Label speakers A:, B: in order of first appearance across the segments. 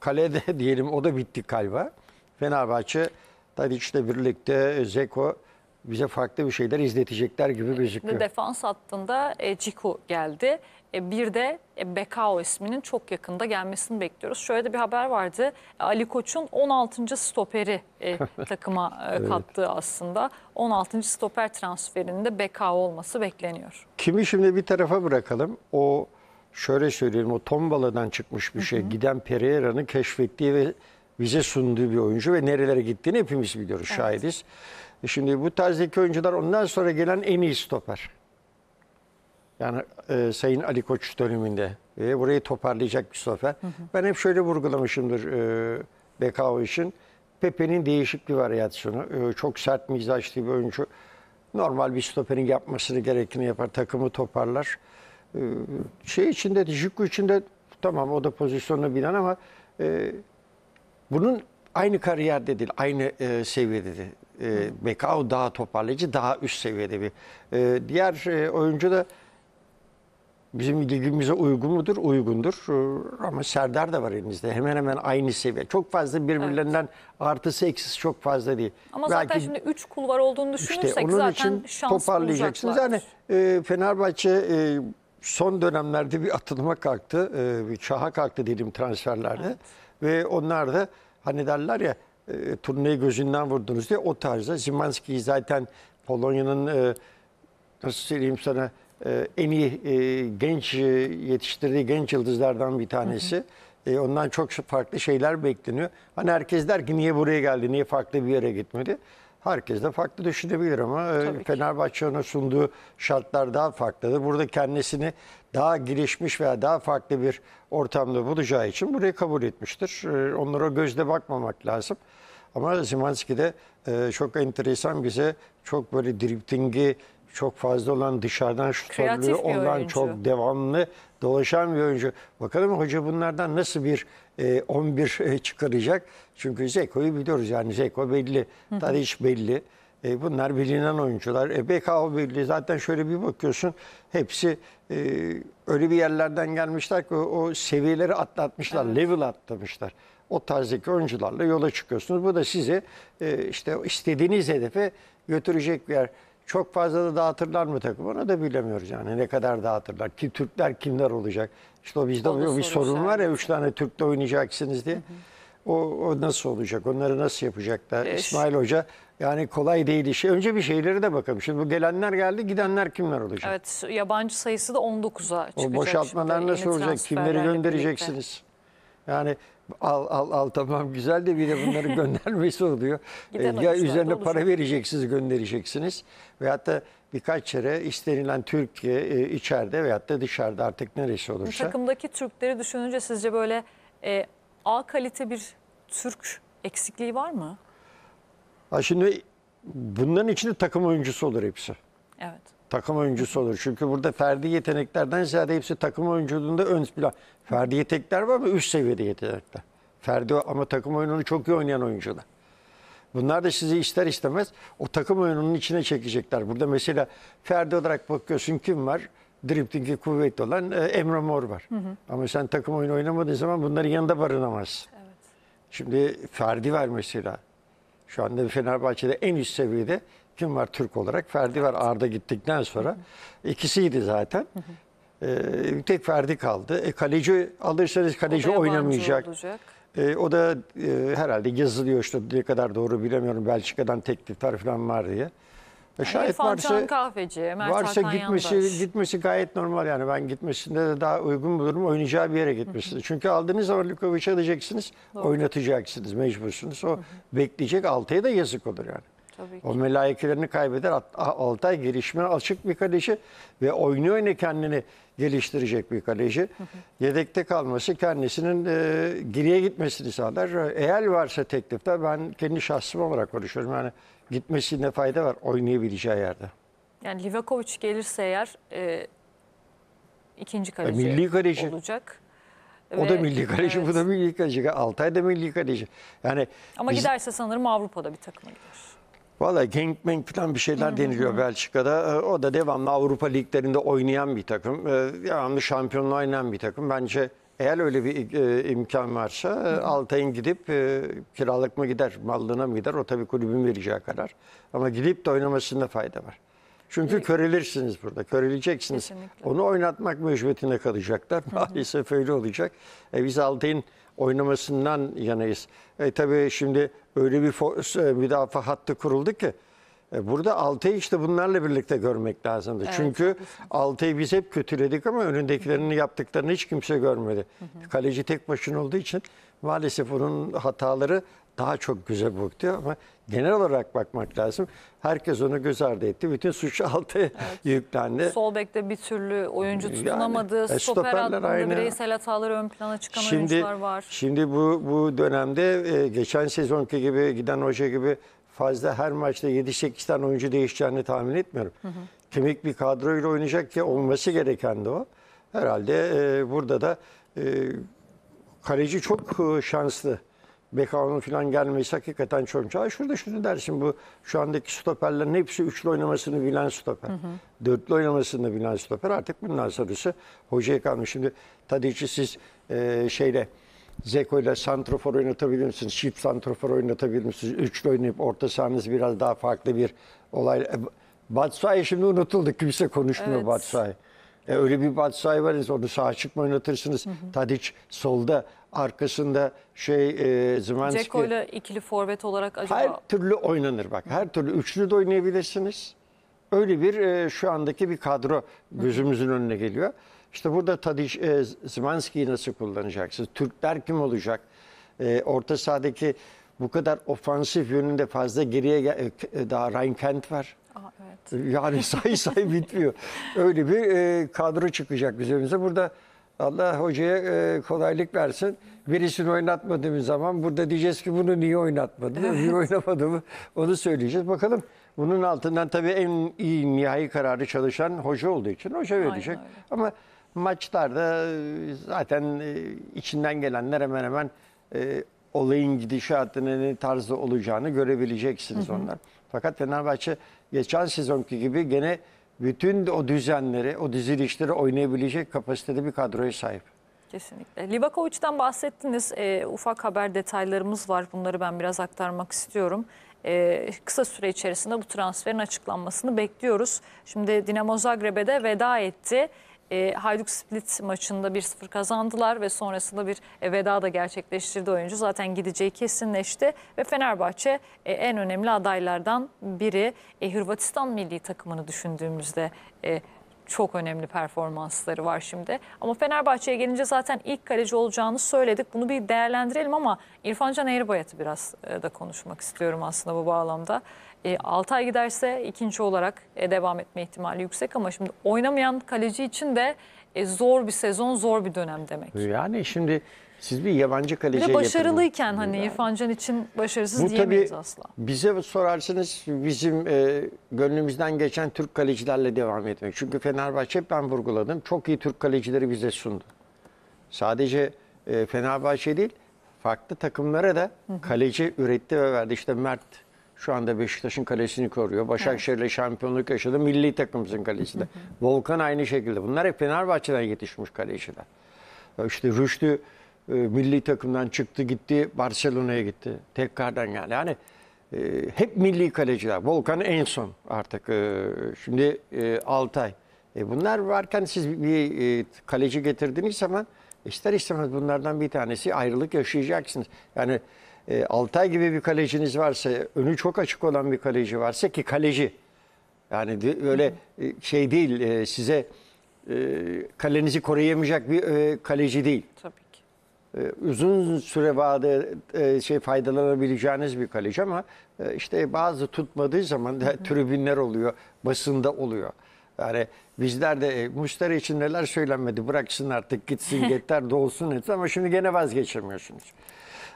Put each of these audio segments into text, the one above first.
A: kalede diyelim o da bitti galiba. Fenerbahçe Tadiç'le birlikte Zeko bize farklı bir şeyler izletecekler gibi gözüküyor. Ve
B: defans hattında e, Ciku geldi. E, bir de e, Bekao isminin çok yakında gelmesini bekliyoruz. Şöyle de bir haber vardı. E, Ali Koç'un 16. stoperi e, takıma e, evet. kattığı aslında. 16. stoper transferinde Bekao olması bekleniyor.
A: Kimi şimdi bir tarafa bırakalım. O şöyle söyleyeyim o Tombaladan çıkmış bir şey. Hı hı. Giden Pereira'nın keşfettiği ve bize sunduğu bir oyuncu ve nerelere gittiğini hepimiz biliyoruz, evet. şahidiz. E şimdi bu tarzdaki oyuncular ondan sonra gelen en iyi stoper. Yani e, Sayın Ali Koç döneminde e, burayı toparlayacak bir stoper. Hı hı. Ben hep şöyle vurgulamışımdır e, Bekao için. Pepe'nin değişik bir varyasyonu. E, çok sert mizaçlı bir oyuncu. Normal bir stoperin yapmasını gerektiğini yapar, takımı toparlar. Ee, şey içinde de Jiku içinde tamam o da pozisyonunu bilen ama e, bunun aynı kariyerde değil, aynı e, seviyede de. E, Bekao daha toparlayıcı, daha üst seviyede bir. E, diğer e, oyuncu da bizim ligimize uygun mudur? Uygundur. E, ama Serdar da var elimizde. Hemen hemen aynı seviye. Çok fazla birbirlerinden artısı eksisi çok fazla değil. Ama Belki, zaten şimdi
B: 3 kulvar olduğunu düşünürsek işte, onun zaten için şans toparlayacaksınız. Yani
A: e, Fenerbahçe e, son dönemlerde bir atılma kalktı, e, bir çaha kalktı diyelim transferlerde. Evet. Ve onlar da hani derler ya e, turnayı gözünden vurdunuz diye o tarzda. Zimanski zaten Polonya'nın e, nasıl söyleyeyim sana e, en iyi e, genç e, yetiştirdiği genç yıldızlardan bir tanesi. Hı hı. E, ondan çok farklı şeyler bekleniyor. Hani herkes der ki niye buraya geldi, niye farklı bir yere gitmedi. Herkes de farklı düşünebilir ama e, Fenerbahçe'nin sunduğu şartlar daha farklıdır. Burada kendisini daha gelişmiş veya daha farklı bir ortamda bulacağı için burayı kabul etmiştir. E, onlara gözle bakmamak lazım. Ama Zimanski de e, çok enteresan bize çok böyle driftingi çok fazla olan dışarıdan şutörlüğü ondan çok devamlı dolaşan bir oyuncu. Bakalım hoca bunlardan nasıl bir e, 11 e, çıkaracak? Çünkü Zeko'yu biliyoruz yani Zeko belli, Tadiç belli. E, bunlar bilinen oyuncular. E, BKO belli. Zaten şöyle bir bakıyorsun hepsi e, öyle bir yerlerden gelmişler ki o, o seviyeleri atlatmışlar, evet. level atlamışlar o tarzdaki oyuncularla yola çıkıyorsunuz. Bu da sizi e, işte istediğiniz hedefe götürecek bir yer. Çok fazla da dağıtırlar mı takım? Onu da bilemiyoruz yani. Ne kadar dağıtırlar? Ki Türkler kimler olacak? İşte o bizde o bir sorun sen. var ya. Üç tane Türk'le oynayacaksınız diye. Hı hı. O, o nasıl olacak? Onları nasıl yapacaklar? Evet. İsmail Hoca yani kolay değil işi. Önce bir şeyleri de bakalım. Şimdi bu gelenler geldi, gidenler kimler olacak?
B: Evet, yabancı sayısı da 19'a çıkacak. O boşaltmalar şimdi, nasıl olacak? Kimleri göndereceksiniz?
A: Birlikte. Yani al al al tamam güzel de bir de bunları göndermesi oluyor. Ee, ya üzerine olacak. para vereceksiniz göndereceksiniz veyahut da birkaç yere istenilen Türk e, e, içeride veyahut da dışarıda artık neresi olursa. Bu
B: takımdaki Türkleri düşününce sizce böyle e, A kalite bir Türk eksikliği var mı?
A: Ha şimdi bunların içinde takım oyuncusu olur hepsi. Evet takım oyuncusu olur. Çünkü burada ferdi yeteneklerden ziyade hepsi takım oyunculuğunda ön plan. Ferdi yetenekler var ama üst seviyede yetenekler. Ferdi ama takım oyununu çok iyi oynayan oyuncular. Bunlar da sizi ister istemez o takım oyununun içine çekecekler. Burada mesela Ferdi olarak bakıyorsun kim var? Drifting'i kuvvetli olan e, Emre Mor var. Hı hı. Ama sen takım oyunu oynamadığın zaman bunların yanında barınamazsın. Evet. Şimdi Ferdi var mesela. Şu anda Fenerbahçe'de en üst seviyede kim var Türk olarak? Ferdi var Arda gittikten sonra. İkisiydi zaten. Ee, tek Ferdi kaldı. E, kaleci alırsanız kaleci oynamayacak. E, o da e, herhalde yazılıyor işte ne kadar doğru bilemiyorum Belçika'dan teklifler falan var diye. E, şayet Elif varsa,
B: kahveci, Mert varsa gitmesi
A: gitmesi gayet normal yani ben gitmesinde de daha uygun bulurum oynayacağı bir yere gitmesi. Çünkü aldığınız zaman Lukovic'i alacaksınız, doğru. oynatacaksınız mecbursunuz. O bekleyecek altıya da yazık olur yani. Tabii ki. O melayikelerini kaybeder. Altay gelişme açık bir kaleci ve oynuyor oyna kendini geliştirecek bir kaleci. Hı hı. Yedekte kalması kendisinin e, geriye gitmesini sağlar. Eğer varsa teklifte ben kendi şahsım olarak konuşuyorum. Yani gitmesinde fayda var oynayabileceği yerde.
B: Yani Livakovic gelirse eğer e, ikinci e, kaleci, e, milli kaleci olacak. O Ve, da milli kaleci, evet. bu da
A: milli kaleci. Altay da milli kaleci. Yani Ama biz...
B: giderse sanırım Avrupa'da bir takıma gider.
A: Valla Gangbank falan bir şeyler deniliyor Belçika'da. Ee, o da devamlı Avrupa liglerinde oynayan bir takım. Ee, devamlı şampiyonluğa oynayan bir takım. Bence eğer öyle bir e, imkan varsa e, Altay'ın gidip e, kiralık mı gider, mallığına mı gider? O tabii kulübün vereceği karar. Ama gidip de oynamasında fayda var. Çünkü evet. körelirsiniz burada, köreleceksiniz. Kesinlikle. Onu oynatmak mecburiyetine kalacaklar. Maalesef öyle olacak. E, biz Altay'ın oynamasından yanayız. E, tabii şimdi öyle bir müdafaa e, hattı kuruldu ki e, burada Altay'ı işte bunlarla birlikte görmek lazımdı. Evet, Çünkü Altay'ı biz hep kötüledik ama önündekilerini yaptıklarını hiç kimse görmedi. Hı hı. Kaleci tek başına olduğu için maalesef onun hataları daha çok göze bakıyor ama genel olarak bakmak lazım. Herkes onu göz ardı etti. Bütün suç altı evet. yüklendi.
B: Sol bekte bir türlü oyuncu tutunamadı. Yani, e, stoper aynı. bireysel hataları ön plana çıkan şimdi, oyuncular var.
A: Şimdi bu bu dönemde e, geçen sezonki gibi giden hoca gibi fazla her maçta 7-8 tane oyuncu değişeceğini tahmin etmiyorum. Hı hı. Kemik bir kadroyla oynayacak ki olması gereken de o. Herhalde e, burada da e, kaleci çok e, şanslı. Bekao'nun falan gelmesi hakikaten çok çağ. Şurada şunu dersin bu şu andaki stoperlerin hepsi üçlü oynamasını bilen stoper. Hı hı. Dörtlü oynamasını bilen stoper. Artık bundan sonrası hocaya kalmış. Şimdi Tadic'i siz e, şeyle Zeko ile santrofor oynatabilir misiniz? Çift santrofor oynatabilir misiniz? Üçlü oynayıp orta sahanız biraz daha farklı bir olay. E, Batshuayi şimdi unutuldu. Kimse konuşmuyor evet. Batshuayi. E, öyle bir Batshuayi var. Onu sağ çıkma oynatırsınız? Hı hı. Tadic solda arkasında şey e, Zimanski. Ceko
B: ile ikili forvet olarak acaba? Her
A: türlü oynanır bak. Her türlü üçlü de oynayabilirsiniz. Öyle bir e, şu andaki bir kadro gözümüzün önüne geliyor. İşte burada Tadiş, e, Zmanski'yi nasıl kullanacaksınız? Türkler kim olacak? E, orta sahadaki bu kadar ofansif yönünde fazla geriye e, e, daha Reinkent var. Aa, evet. Yani say say bitmiyor. Öyle bir e, kadro çıkacak üzerimize. Burada Allah hocaya e, kolaylık versin. Birisini oynatmadığımız zaman burada diyeceğiz ki bunu niye oynatmadı, evet. niye oynamadı mı onu söyleyeceğiz. Bakalım bunun altından tabii en iyi nihai kararı çalışan hoca olduğu için hoca verecek. Aynen, Ama maçlarda e, zaten e, içinden gelenler hemen hemen e, olayın gidişatının ne tarzı olacağını görebileceksiniz hı hı. onlar. Fakat Fenerbahçe geçen sezonki gibi gene bütün o düzenleri, o dizilişleri oynayabilecek kapasitede bir kadroya sahip.
B: Kesinlikle. Livakovic'den bahsettiniz. E, ufak haber detaylarımız var. Bunları ben biraz aktarmak istiyorum. E, kısa süre içerisinde bu transferin açıklanmasını bekliyoruz. Şimdi Dinamo Zagreb'e de veda etti e, Hayduk Split maçında 1-0 kazandılar ve sonrasında bir e, veda da gerçekleştirdi oyuncu. Zaten gideceği kesinleşti ve Fenerbahçe e, en önemli adaylardan biri. E, Hırvatistan milli takımını düşündüğümüzde e, çok önemli performansları var şimdi. Ama Fenerbahçe'ye gelince zaten ilk kaleci olacağını söyledik. Bunu bir değerlendirelim ama İrfan Can Eğribayat'ı biraz e, da konuşmak istiyorum aslında bu bağlamda. E, 6 ay giderse ikinci olarak e, devam etme ihtimali yüksek ama şimdi oynamayan kaleci için de e, zor bir sezon, zor bir dönem demek.
A: Yani şimdi siz bir yabancı kaleciye Bir de başarılıyken
B: hani yani. İrfan Can için başarısız Bu diyemeyiz tabii, asla.
A: Bize sorarsınız bizim e, gönlümüzden geçen Türk kalecilerle devam etmek. Çünkü Fenerbahçe hep ben vurguladım. Çok iyi Türk kalecileri bize sundu. Sadece e, Fenerbahçe değil farklı takımlara da kaleci üretti ve verdi. İşte Mert şu anda Beşiktaş'ın kalesini koruyor. Başakşehir'le şampiyonluk yaşadı. Milli takımımızın kalesi de. Volkan aynı şekilde. Bunlar hep Fenerbahçe'den yetişmiş kaleciler. İşte Rüştü e, milli takımdan çıktı gitti Barcelona'ya gitti. Tekrardan yani. Yani e, hep milli kaleciler. Volkan en son artık. E, şimdi Altay. bunlar varken siz bir kaleci getirdiğiniz zaman ister istemez bunlardan bir tanesi ayrılık yaşayacaksınız. Yani e, Altay gibi bir kaleciniz varsa, önü çok açık olan bir kaleci varsa ki kaleci yani öyle e, şey değil e, size e, kalenizi koruyamayacak bir e, kaleci değil. Tabii ki. E, uzun süre vade e, şey faydalanabileceğiniz bir kaleci ama e, işte bazı tutmadığı zaman da Hı -hı. tribünler oluyor, basında oluyor. Yani bizler de e, Mustara için neler söylenmedi bıraksın artık gitsin yeter dolsun etsin ama şimdi gene vazgeçemiyorsunuz.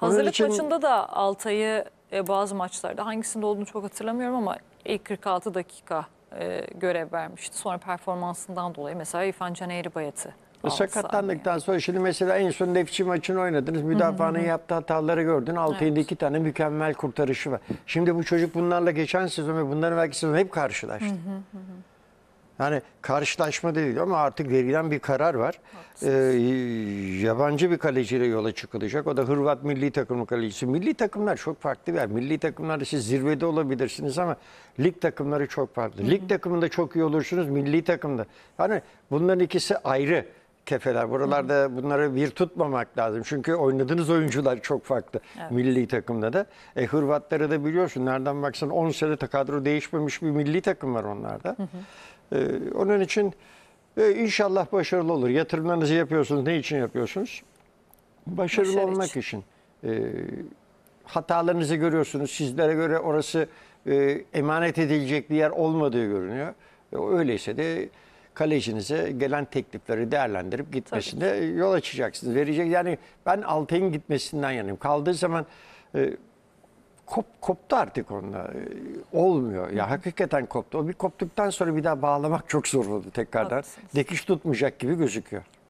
A: Hazırlık için... maçında
B: da Altay'ı e, bazı maçlarda hangisinde olduğunu çok hatırlamıyorum ama ilk 46 dakika e, görev vermişti. Sonra performansından dolayı mesela İrfan Can Eğribayat'ı Sakatlandıktan
A: sonra şimdi mesela en son Nefçi maçını oynadınız. Müdafaanın yaptığı hataları gördün. 6 evet. iki tane mükemmel kurtarışı var. Şimdi bu çocuk bunlarla geçen sezon ve bunların belki sezon hep karşılaştı. Hı hı hı. Yani karşılaşma değil ama artık verilen bir karar var. Ee, yabancı bir kaleciyle yola çıkılacak. O da Hırvat milli takımı kalecisi. Milli takımlar çok farklı bir yer. Milli takımlarda siz zirvede olabilirsiniz ama lig takımları çok farklı. Lig takımında çok iyi olursunuz, milli takımda. Yani bunların ikisi ayrı kefeler. Buralarda Hı. bunları bir tutmamak lazım. Çünkü oynadığınız oyuncular çok farklı. Evet. Milli takımda da. E, Hırvatları da biliyorsun. Nereden baksan 10 sene kadro değişmemiş bir milli takım var onlarda. Hı hı. Ee, onun için e, inşallah başarılı olur. Yatırımlarınızı yapıyorsunuz. Ne için yapıyorsunuz? Başarılı Başarı olmak için. için. Ee, hatalarınızı görüyorsunuz. Sizlere göre orası e, emanet edilecek bir yer olmadığı görünüyor. E, öyleyse de kalecinize gelen teklifleri değerlendirip gitmesinde yol açacaksınız. Verecek yani ben Altay'ın gitmesinden yanayım. Kaldığı zaman e, kop, koptu artık onunla. Ee, olmuyor. Ya hakikaten koptu. O bir koptuktan sonra bir daha bağlamak çok zor oldu tekrardan. Haklısınız. Dikiş tutmayacak gibi gözüküyor.